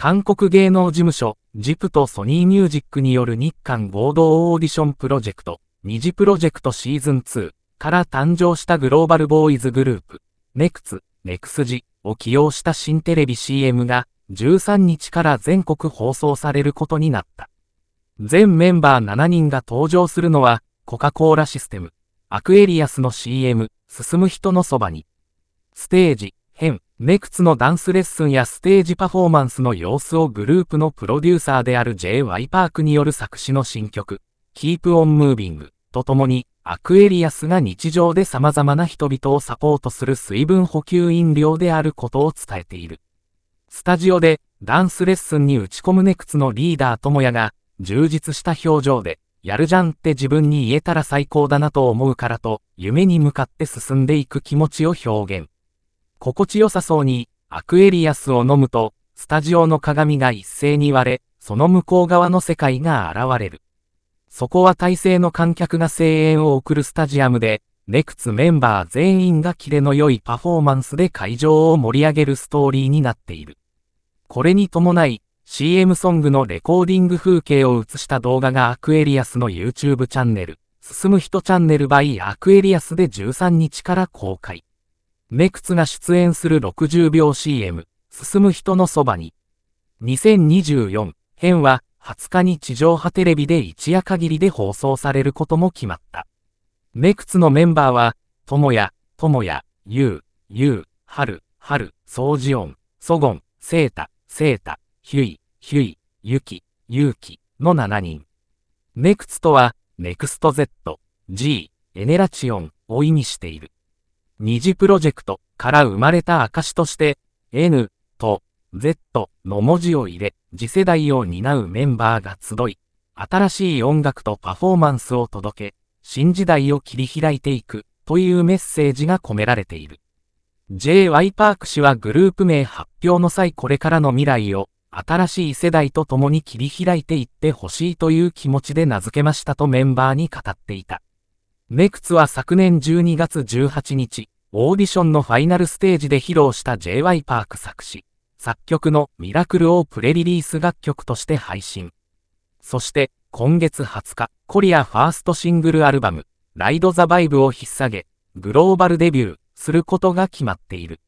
韓国芸能事務所、ジプとソニーミュージックによる日韓合同オーディションプロジェクト、二次プロジェクトシーズン2から誕生したグローバルボーイズグループ、ネクツ、ネクスジを起用した新テレビ CM が13日から全国放送されることになった。全メンバー7人が登場するのは、コカ・コーラシステム、アクエリアスの CM、進む人のそばに、ステージ、編、ネクツのダンスレッスンやステージパフォーマンスの様子をグループのプロデューサーである J.Y. パークによる作詞の新曲、Keep on Moving とともに、アクエリアスが日常で様々な人々をサポートする水分補給飲料であることを伝えている。スタジオでダンスレッスンに打ち込むネクツのリーダー智也が、充実した表情で、やるじゃんって自分に言えたら最高だなと思うからと、夢に向かって進んでいく気持ちを表現。心地よさそうに、アクエリアスを飲むと、スタジオの鏡が一斉に割れ、その向こう側の世界が現れる。そこは体制の観客が声援を送るスタジアムで、ネクツメンバー全員がキレの良いパフォーマンスで会場を盛り上げるストーリーになっている。これに伴い、CM ソングのレコーディング風景を映した動画がアクエリアスの YouTube チャンネル、進む人チャンネル by アクエリアスで13日から公開。メクツが出演する60秒 CM、進む人のそばに。2024編は20日に地上波テレビで一夜限りで放送されることも決まった。メクツのメンバーは、ともや、ともや、ゆう、ゆう、はる、はる、そうじおん、そごん、せいた、せいた、ひゅい、ひゅい、ゆき、ゆうきの7人。ネクツとは、ネクスト Z、G、エネラチオンを意味している。二次プロジェクトから生まれた証として、N と Z の文字を入れ、次世代を担うメンバーが集い、新しい音楽とパフォーマンスを届け、新時代を切り開いていくというメッセージが込められている。J.Y. パーク氏はグループ名発表の際これからの未来を新しい世代と共に切り開いていってほしいという気持ちで名付けましたとメンバーに語っていた。ネクツは昨年12月18日、オーディションのファイナルステージで披露した J.Y. パーク作詞、作曲のミラクルをプレリリース楽曲として配信。そして、今月20日、コリアファーストシングルアルバム、ライド・ザ・バイブを引っ提げ、グローバルデビューすることが決まっている。